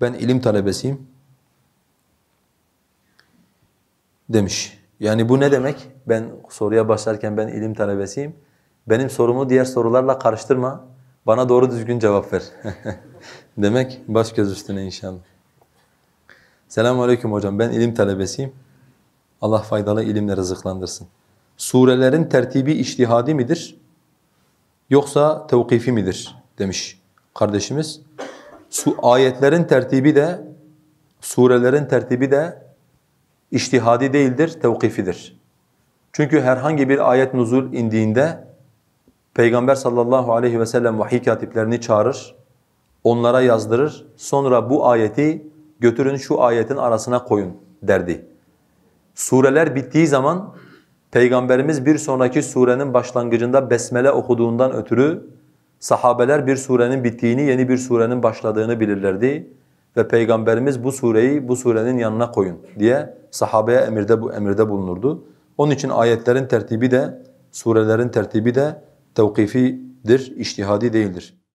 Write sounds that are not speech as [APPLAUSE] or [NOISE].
ben ilim talebesiyim demiş. Yani bu ne demek? Ben soruya başlarken ben ilim talebesiyim. Benim sorumu diğer sorularla karıştırma. Bana doğru düzgün cevap ver. [LAUGHS] demek baş göz üstüne inşallah. Selamun Aleyküm hocam. Ben ilim talebesiyim. Allah faydalı ilimle rızıklandırsın. Surelerin tertibi iştihadi midir? Yoksa tevkifi midir? Demiş kardeşimiz su ayetlerin tertibi de surelerin tertibi de iştihadi değildir, tevkifidir. Çünkü herhangi bir ayet nuzul indiğinde Peygamber sallallahu aleyhi ve sellem vahiy katiplerini çağırır, onlara yazdırır. Sonra bu ayeti götürün şu ayetin arasına koyun derdi. Sureler bittiği zaman Peygamberimiz bir sonraki surenin başlangıcında besmele okuduğundan ötürü Sahabeler bir surenin bittiğini, yeni bir surenin başladığını bilirlerdi ve Peygamberimiz bu sureyi bu surenin yanına koyun diye sahabeye emirde bu emirde bulunurdu. Onun için ayetlerin tertibi de surelerin tertibi de tevkifidir, iştihadi değildir.